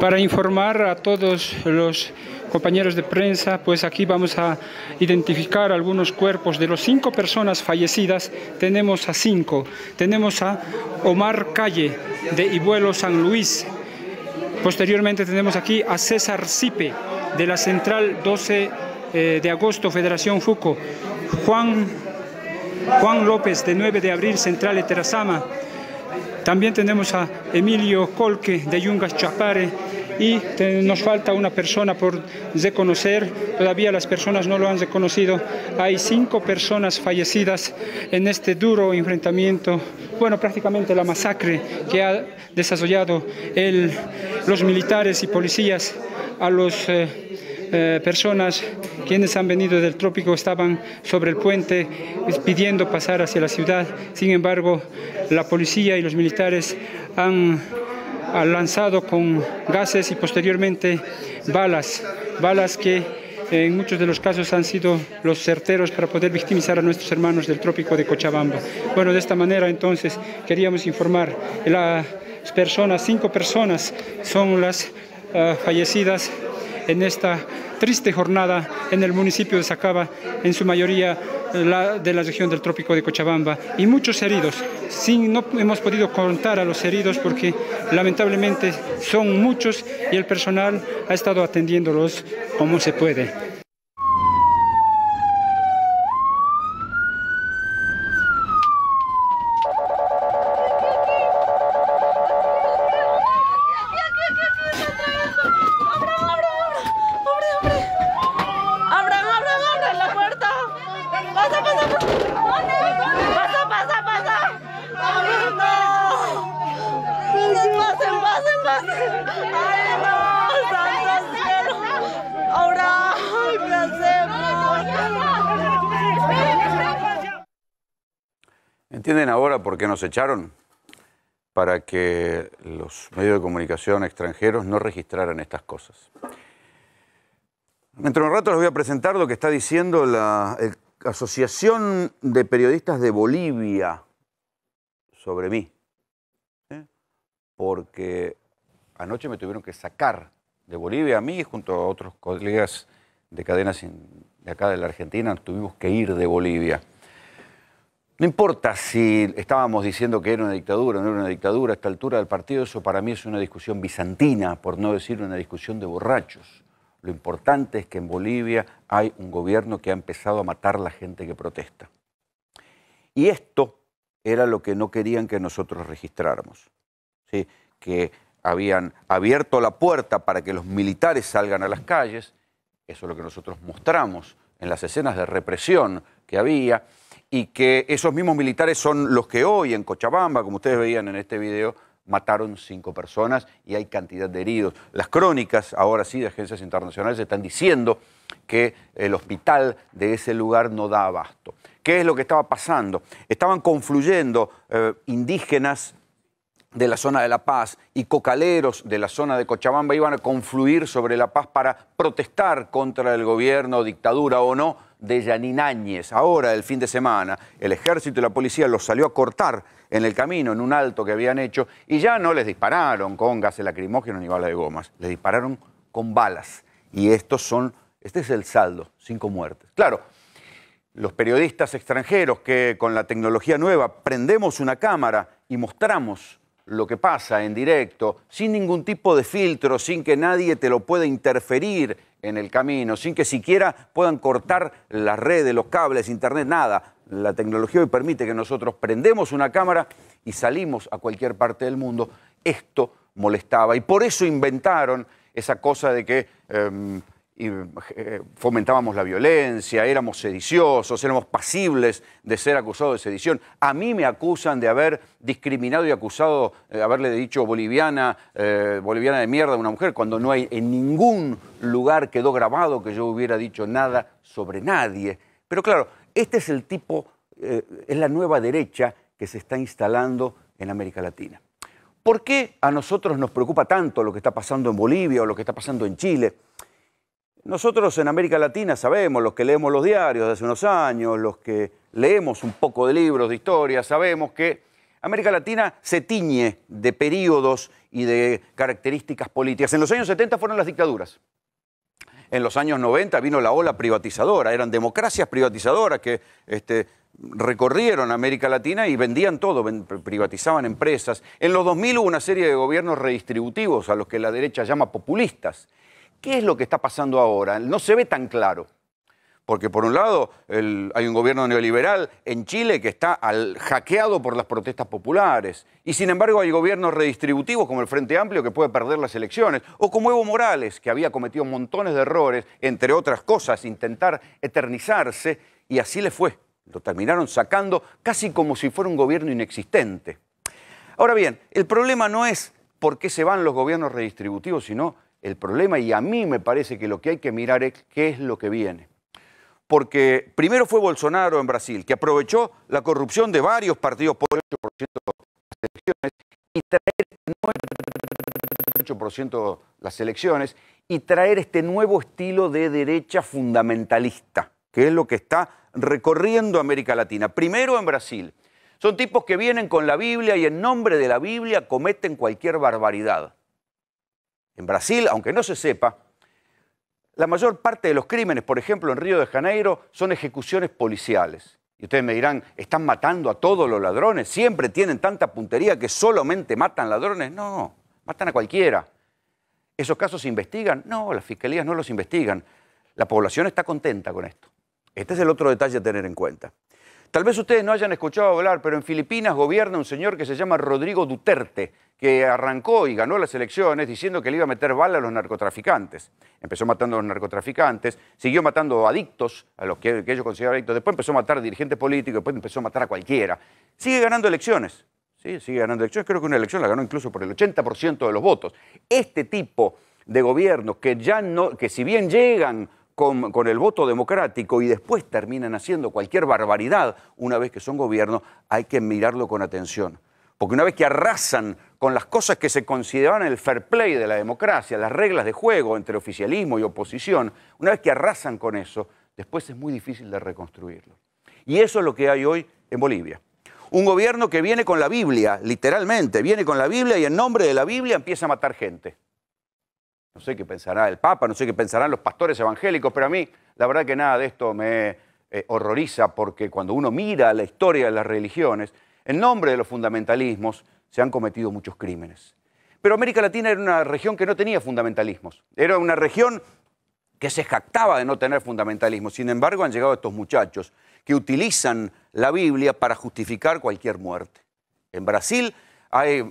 Para informar a todos los compañeros de prensa, pues aquí vamos a identificar algunos cuerpos. De los cinco personas fallecidas, tenemos a cinco. Tenemos a Omar Calle, de Ibuelo San Luis. Posteriormente tenemos aquí a César Sipe, de la Central 12 eh, de Agosto, Federación Fuco. Juan, Juan López, de 9 de Abril, Central de también tenemos a Emilio Colque de Yungas Chapare y nos falta una persona por reconocer, todavía las personas no lo han reconocido. Hay cinco personas fallecidas en este duro enfrentamiento, bueno, prácticamente la masacre que ha desarrollado el, los militares y policías a los... Eh, eh, personas quienes han venido del trópico estaban sobre el puente pidiendo pasar hacia la ciudad. Sin embargo, la policía y los militares han ah, lanzado con gases y posteriormente balas, balas que eh, en muchos de los casos han sido los certeros para poder victimizar a nuestros hermanos del trópico de Cochabamba. Bueno, de esta manera entonces queríamos informar, las personas, cinco personas son las ah, fallecidas en esta triste jornada en el municipio de Sacaba, en su mayoría eh, de la región del trópico de Cochabamba, y muchos heridos. Sin, no hemos podido contar a los heridos porque lamentablemente son muchos y el personal ha estado atendiéndolos como se puede. que nos echaron? Para que los medios de comunicación extranjeros no registraran estas cosas. dentro de un rato les voy a presentar lo que está diciendo la Asociación de Periodistas de Bolivia sobre mí. ¿eh? Porque anoche me tuvieron que sacar de Bolivia a mí junto a otros colegas de cadenas de acá de la Argentina, tuvimos que ir de Bolivia. No importa si estábamos diciendo que era una dictadura o no era una dictadura, a esta altura del partido eso para mí es una discusión bizantina, por no decir una discusión de borrachos. Lo importante es que en Bolivia hay un gobierno que ha empezado a matar a la gente que protesta. Y esto era lo que no querían que nosotros registráramos. ¿sí? Que habían abierto la puerta para que los militares salgan a las calles, eso es lo que nosotros mostramos en las escenas de represión que había y que esos mismos militares son los que hoy en Cochabamba, como ustedes veían en este video, mataron cinco personas y hay cantidad de heridos. Las crónicas, ahora sí, de agencias internacionales están diciendo que el hospital de ese lugar no da abasto. ¿Qué es lo que estaba pasando? Estaban confluyendo eh, indígenas de la zona de La Paz y cocaleros de la zona de Cochabamba iban a confluir sobre La Paz para protestar contra el gobierno, dictadura o no, de Yaninañez, Ahora, el fin de semana, el ejército y la policía los salió a cortar en el camino, en un alto que habían hecho, y ya no les dispararon con gases lacrimógeno ni balas de gomas, les dispararon con balas. Y estos son, este es el saldo, cinco muertes. Claro, los periodistas extranjeros que con la tecnología nueva prendemos una cámara y mostramos lo que pasa en directo, sin ningún tipo de filtro, sin que nadie te lo pueda interferir en el camino, sin que siquiera puedan cortar las redes, los cables, internet, nada. La tecnología hoy permite que nosotros prendemos una cámara y salimos a cualquier parte del mundo. Esto molestaba y por eso inventaron esa cosa de que... Em, y eh, fomentábamos la violencia, éramos sediciosos, éramos pasibles de ser acusados de sedición. A mí me acusan de haber discriminado y acusado, eh, haberle dicho boliviana, eh, boliviana de mierda a una mujer, cuando no hay en ningún lugar quedó grabado que yo hubiera dicho nada sobre nadie. Pero claro, este es el tipo, es la nueva derecha que se está instalando en América Latina. ¿Por qué a nosotros nos preocupa tanto lo que está pasando en Bolivia o lo que está pasando en Chile? Nosotros en América Latina sabemos, los que leemos los diarios de hace unos años, los que leemos un poco de libros, de historia, sabemos que América Latina se tiñe de periodos y de características políticas. En los años 70 fueron las dictaduras. En los años 90 vino la ola privatizadora, eran democracias privatizadoras que este, recorrieron América Latina y vendían todo, privatizaban empresas. En los 2000 hubo una serie de gobiernos redistributivos a los que la derecha llama populistas. ¿Qué es lo que está pasando ahora? No se ve tan claro. Porque por un lado hay un gobierno neoliberal en Chile que está al, hackeado por las protestas populares. Y sin embargo hay gobiernos redistributivos como el Frente Amplio que puede perder las elecciones. O como Evo Morales que había cometido montones de errores, entre otras cosas, intentar eternizarse. Y así le fue. Lo terminaron sacando casi como si fuera un gobierno inexistente. Ahora bien, el problema no es por qué se van los gobiernos redistributivos, sino el problema y a mí me parece que lo que hay que mirar es qué es lo que viene. Porque primero fue Bolsonaro en Brasil, que aprovechó la corrupción de varios partidos por 8% 8% este las elecciones y traer este nuevo estilo de derecha fundamentalista, que es lo que está recorriendo América Latina. Primero en Brasil. Son tipos que vienen con la Biblia y en nombre de la Biblia cometen cualquier barbaridad. En Brasil, aunque no se sepa, la mayor parte de los crímenes, por ejemplo, en Río de Janeiro, son ejecuciones policiales. Y ustedes me dirán, ¿están matando a todos los ladrones? ¿Siempre tienen tanta puntería que solamente matan ladrones? No, matan a cualquiera. ¿Esos casos se investigan? No, las fiscalías no los investigan. La población está contenta con esto. Este es el otro detalle a tener en cuenta. Tal vez ustedes no hayan escuchado hablar, pero en Filipinas gobierna un señor que se llama Rodrigo Duterte, que arrancó y ganó las elecciones diciendo que le iba a meter bala a los narcotraficantes. Empezó matando a los narcotraficantes, siguió matando adictos, a los que, ellos consideraban adictos, después empezó a matar a dirigentes políticos, después empezó a matar a cualquiera. Sigue ganando elecciones, ¿sí? sigue ganando elecciones. Creo que una elección la ganó incluso por el 80% de los votos. Este tipo de gobierno que ya no, que si bien llegan con, el voto democrático y después terminan haciendo cualquier barbaridad una vez que son gobierno, hay que mirarlo con atención. Porque una vez que arrasan con las cosas que se consideran el fair play de la democracia, las reglas de juego entre oficialismo y oposición, una vez que arrasan con eso, después es muy difícil de reconstruirlo. Y eso es lo que hay hoy en Bolivia. Un gobierno que viene con la Biblia, literalmente, viene con la Biblia y en nombre de la Biblia empieza a matar gente. No sé qué pensará el Papa, no sé qué pensarán los pastores evangélicos, pero a mí la verdad que nada de esto me eh, horroriza porque cuando uno mira la historia de las religiones, en nombre de los fundamentalismos se han cometido muchos crímenes. Pero América Latina era una región que no tenía fundamentalismos, era una región que se jactaba de no tener fundamentalismo. Sin embargo, han llegado estos muchachos que utilizan la Biblia para justificar cualquier muerte. En Brasil hay,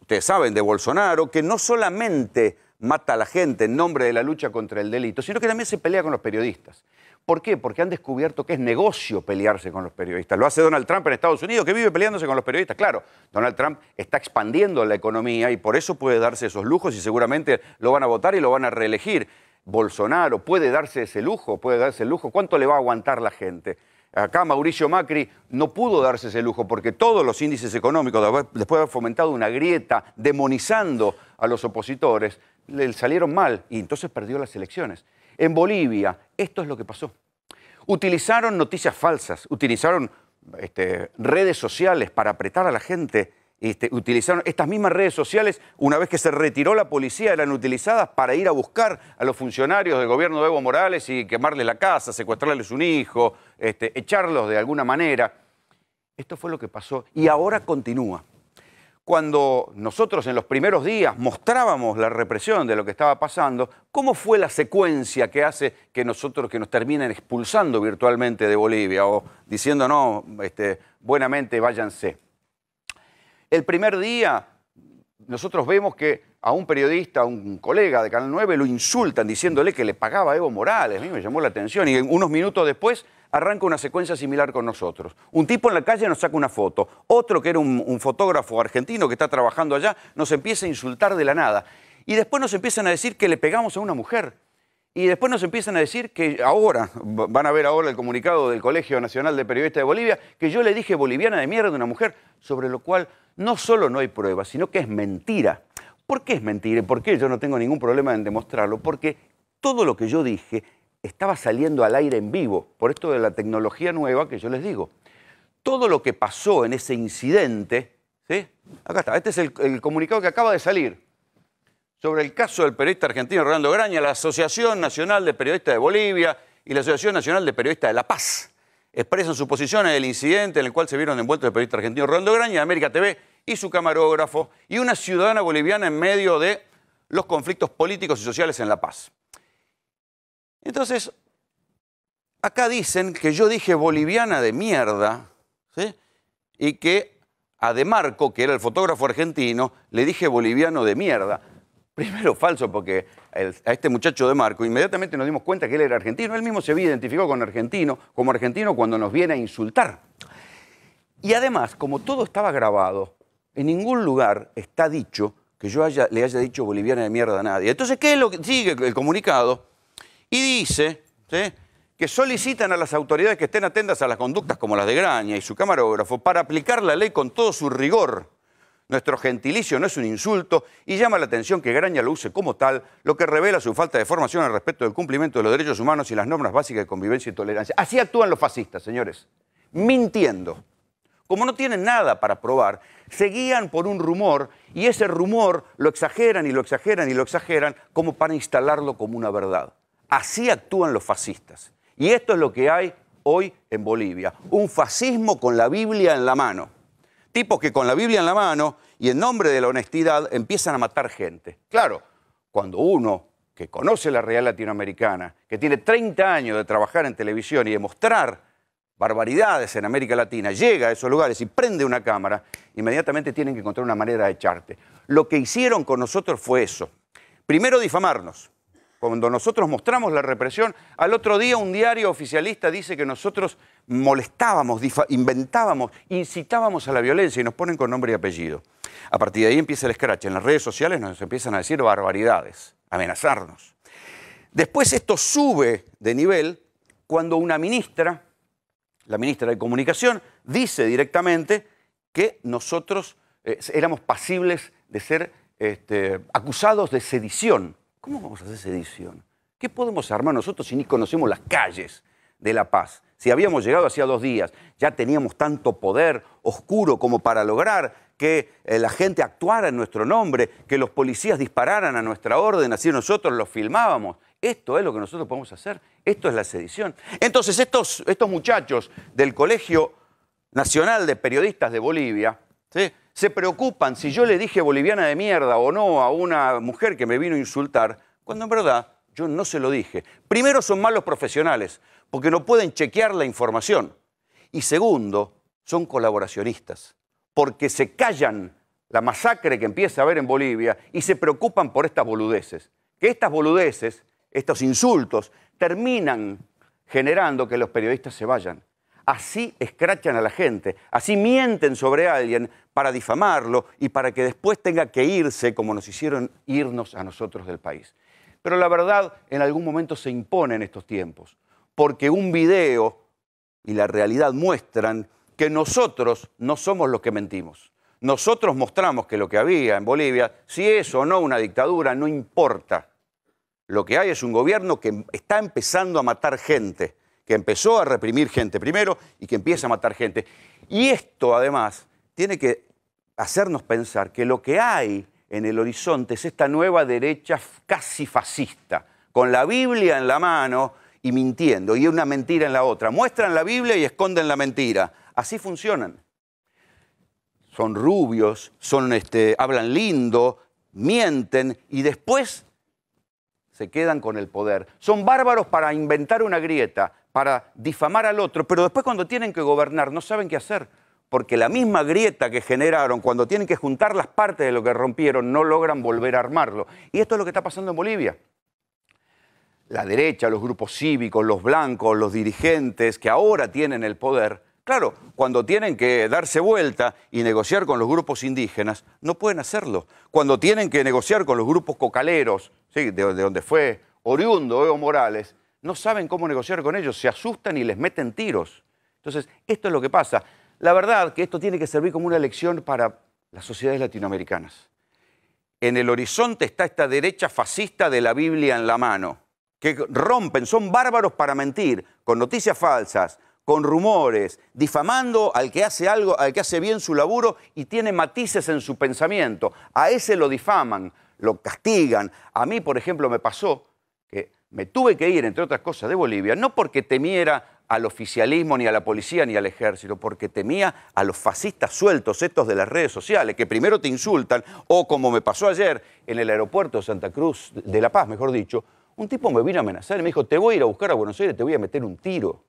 ustedes saben, de Bolsonaro, que no solamente mata a la gente en nombre de la lucha contra el delito, sino que también se pelea con los periodistas. ¿Por qué? Porque han descubierto que es negocio pelearse con los periodistas. Lo hace Donald Trump en Estados Unidos, que vive peleándose con los periodistas. Claro, Donald Trump está expandiendo la economía y por eso puede darse esos lujos y seguramente lo van a votar y lo van a reelegir. Bolsonaro puede darse ese lujo, puede darse el lujo. ¿Cuánto le va a aguantar la gente? Acá Mauricio Macri no pudo darse ese lujo porque todos los índices económicos, después de haber fomentado una grieta demonizando a los opositores, le salieron mal y entonces perdió las elecciones. En Bolivia, esto es lo que pasó. Utilizaron noticias falsas, utilizaron este, redes sociales para apretar a la gente. Este, utilizaron estas mismas redes sociales, una vez que se retiró la policía, eran utilizadas para ir a buscar a los funcionarios del gobierno de Evo Morales y quemarles la casa, secuestrarles un hijo, este, echarlos de alguna manera. Esto fue lo que pasó y ahora continúa cuando nosotros en los primeros días mostrábamos la represión de lo que estaba pasando, ¿cómo fue la secuencia que hace que nosotros, que nos terminen expulsando virtualmente de Bolivia o diciendo no, este, buenamente váyanse? El primer día nosotros vemos que a un periodista, a un colega de Canal 9, lo insultan diciéndole que le pagaba Evo Morales. A mí me llamó la atención. Y unos minutos después arranca una secuencia similar con nosotros. Un tipo en la calle nos saca una foto, otro que era un, fotógrafo argentino que está trabajando allá nos empieza a insultar de la nada. Y después nos empiezan a decir que le pegamos a una mujer. Y después nos empiezan a decir que ahora, van a ver ahora el comunicado del Colegio Nacional de Periodistas de Bolivia, que yo le dije boliviana de mierda a una mujer, sobre lo cual no solo no hay pruebas, sino que es mentira. ¿Por qué es mentira? ¿Por qué yo no tengo ningún problema en demostrarlo? Porque todo lo que yo dije estaba saliendo al aire en vivo, por esto de la tecnología nueva que yo les digo. Todo lo que pasó en ese incidente, ¿sí? acá está, este es el, el comunicado que acaba de salir sobre el caso del periodista argentino Rolando Graña, la Asociación Nacional de Periodistas de Bolivia y la Asociación Nacional de Periodistas de La Paz expresan su posición en el incidente en el cual se vieron envueltos el periodista argentino Rolando Graña, América TV y su camarógrafo y una ciudadana boliviana en medio de los conflictos políticos y sociales en La Paz. Entonces, acá dicen que yo dije boliviana de mierda, ¿sí? Y que a De Marco, que era el fotógrafo argentino, le dije boliviano de mierda. Primero falso, porque a este muchacho de Marco inmediatamente nos dimos cuenta que él era argentino. Él mismo se había identificado con argentino, como argentino cuando nos viene a insultar. Y además, como todo estaba grabado, en ningún lugar está dicho que yo le haya dicho boliviana de mierda a nadie. Entonces, ¿qué es lo que sigue el comunicado? Y dice que solicitan a las autoridades que estén atentas a las conductas como las de Graña y su camarógrafo para aplicar la ley con todo su rigor. Nuestro gentilicio no es un insulto y llama la atención que Graña lo use como tal, lo que revela su falta de formación al respecto del cumplimiento de los derechos humanos y las normas básicas de convivencia y tolerancia. Así actúan los fascistas, señores, mintiendo. Como no tienen nada para probar, se guían por un rumor y ese rumor lo exageran y lo exageran y lo exageran como para instalarlo como una verdad. Así actúan los fascistas. Y esto es lo que hay hoy en Bolivia. Un fascismo con la Biblia en la mano. Tipos que con la Biblia en la mano y en nombre de la honestidad empiezan a matar gente. Claro, cuando uno que conoce la realidad latinoamericana, que tiene 30 años de trabajar en televisión y de mostrar barbaridades en América Latina, llega a esos lugares y prende una cámara, inmediatamente tienen que encontrar una manera de echarte. Lo que hicieron con nosotros fue eso. Primero difamarnos, cuando nosotros mostramos la represión, al otro día un diario oficialista dice que nosotros molestábamos, inventábamos, incitábamos a la violencia y nos ponen con nombre y apellido. A partir de ahí empieza el scratch. En las redes sociales nos empiezan a decir barbaridades, amenazarnos. Después esto sube de nivel cuando una ministra, la ministra de Comunicación, dice directamente que nosotros eh, éramos pasibles de ser este, acusados de sedición ¿Cómo vamos a hacer sedición? ¿Qué podemos armar nosotros si ni conocemos las calles de La Paz? Si habíamos llegado hacía dos días, ya teníamos tanto poder oscuro como para lograr que eh, la gente actuara en nuestro nombre, que los policías dispararan a nuestra orden, así nosotros los filmábamos. Esto es lo que nosotros podemos hacer, esto es la sedición. Entonces estos, estos muchachos del Colegio Nacional de Periodistas de Bolivia, ¿sí? se preocupan si yo le dije boliviana de mierda o no a una mujer que me vino a insultar, cuando en verdad yo no se lo dije. Primero son malos profesionales, porque no pueden chequear la información. Y segundo, son colaboracionistas, porque se callan la masacre que empieza a haber en Bolivia y se preocupan por estas boludeces. Que estas boludeces, estos insultos, terminan generando que los periodistas se vayan. Así escrachan a la gente, así mienten sobre alguien para difamarlo y para que después tenga que irse como nos hicieron irnos a nosotros del país. Pero la verdad en algún momento se impone en estos tiempos, porque un video y la realidad muestran que nosotros no somos los que mentimos. Nosotros mostramos que lo que había en Bolivia, si es o no una dictadura, no importa. Lo que hay es un gobierno que está empezando a matar gente que empezó a reprimir gente primero y que empieza a matar gente. Y esto además tiene que hacernos pensar que lo que hay en el horizonte es esta nueva derecha casi fascista, con la Biblia en la mano y mintiendo, y una mentira en la otra. Muestran la Biblia y esconden la mentira. Así funcionan. Son rubios, son, este, hablan lindo, mienten y después se quedan con el poder. Son bárbaros para inventar una grieta, para difamar al otro, pero después cuando tienen que gobernar no saben qué hacer, porque la misma grieta que generaron, cuando tienen que juntar las partes de lo que rompieron, no logran volver a armarlo. Y esto es lo que está pasando en Bolivia. La derecha, los grupos cívicos, los blancos, los dirigentes que ahora tienen el poder, Claro, cuando tienen que darse vuelta y negociar con los grupos indígenas, no pueden hacerlo. Cuando tienen que negociar con los grupos cocaleros, de, de donde fue oriundo Evo Morales, no saben cómo negociar con ellos, se asustan y les meten tiros. Entonces, esto es lo que pasa. La verdad que esto tiene que servir como una lección para las sociedades latinoamericanas. En el horizonte está esta derecha fascista de la Biblia en la mano, que rompen, son bárbaros para mentir, con noticias falsas, con rumores, difamando al que hace algo, al que hace bien su laburo y tiene matices en su pensamiento. A ese lo difaman, lo castigan. A mí, por ejemplo, me pasó que me tuve que ir, entre otras cosas, de Bolivia, no porque temiera al oficialismo, ni a la policía, ni al ejército, porque temía a los fascistas sueltos, estos de las redes sociales, que primero te insultan, o como me pasó ayer en el aeropuerto de Santa Cruz de La Paz, mejor dicho, un tipo me vino a amenazar y me dijo, te voy a ir a buscar a Buenos Aires, te voy a meter un tiro.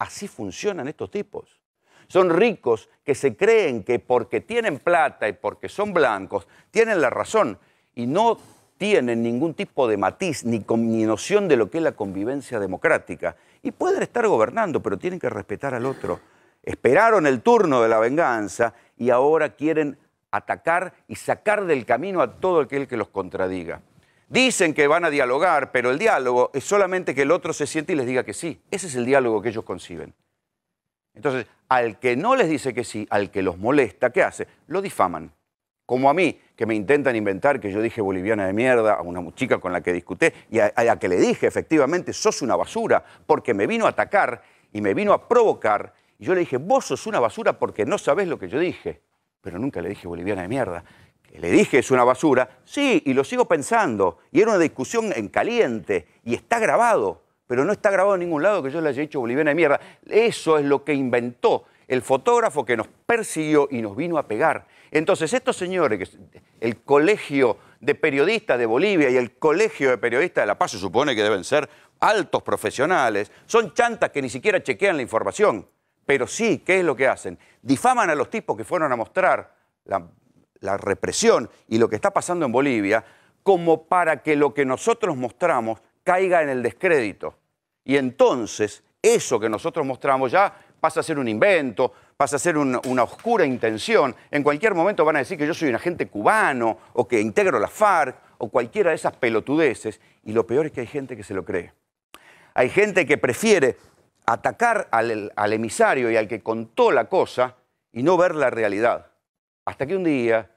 Así funcionan estos tipos. Son ricos que se creen que porque tienen plata y porque son blancos, tienen la razón y no tienen ningún tipo de matiz ni, noción de lo que es la convivencia democrática. Y pueden estar gobernando, pero tienen que respetar al otro. Esperaron el turno de la venganza y ahora quieren atacar y sacar del camino a todo aquel que los contradiga. Dicen que van a dialogar, pero el diálogo es solamente que el otro se siente y les diga que sí. Ese es el diálogo que ellos conciben. Entonces, al que no les dice que sí, al que los molesta, ¿qué hace? Lo difaman. Como a mí, que me intentan inventar que yo dije boliviana de mierda a una chica con la que discuté y a, la que le dije efectivamente, sos una basura, porque me vino a atacar y me vino a provocar. Y yo le dije, vos sos una basura porque no sabés lo que yo dije. Pero nunca le dije boliviana de mierda le dije es una basura, sí, y lo sigo pensando, y era una discusión en caliente, y está grabado, pero no está grabado en ningún lado que yo le haya dicho boliviana de mierda. Eso es lo que inventó el fotógrafo que nos persiguió y nos vino a pegar. Entonces, estos señores, el colegio de periodistas de Bolivia y el colegio de periodistas de La Paz se supone que deben ser altos profesionales, son chantas que ni siquiera chequean la información. Pero sí, ¿qué es lo que hacen? Difaman a los tipos que fueron a mostrar la la represión y lo que está pasando en Bolivia como para que lo que nosotros mostramos caiga en el descrédito. Y entonces eso que nosotros mostramos ya pasa a ser un invento, pasa a ser una, oscura intención. En cualquier momento van a decir que yo soy un agente cubano o que integro la FARC o cualquiera de esas pelotudeces. Y lo peor es que hay gente que se lo cree. Hay gente que prefiere atacar al emisario y al que contó la cosa y no ver la realidad. Hasta que un día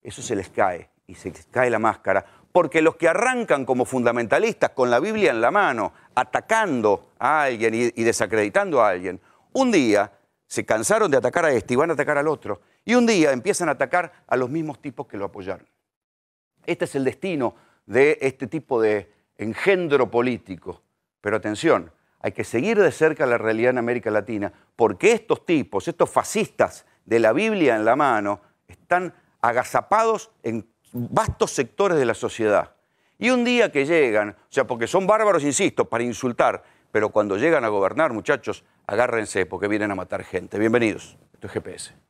eso se les cae y se les cae la máscara, porque los que arrancan como fundamentalistas con la Biblia en la mano, atacando a alguien y, desacreditando a alguien, un día se cansaron de atacar a este y van a atacar al otro, y un día empiezan a atacar a los mismos tipos que lo apoyaron. Este es el destino de este tipo de engendro político. Pero atención, hay que seguir de cerca la realidad en América Latina, porque estos tipos, estos fascistas de la Biblia en la mano, están agazapados en vastos sectores de la sociedad. Y un día que llegan, o sea, porque son bárbaros, insisto, para insultar, pero cuando llegan a gobernar, muchachos, agárrense porque vienen a matar gente. Bienvenidos. Esto es GPS.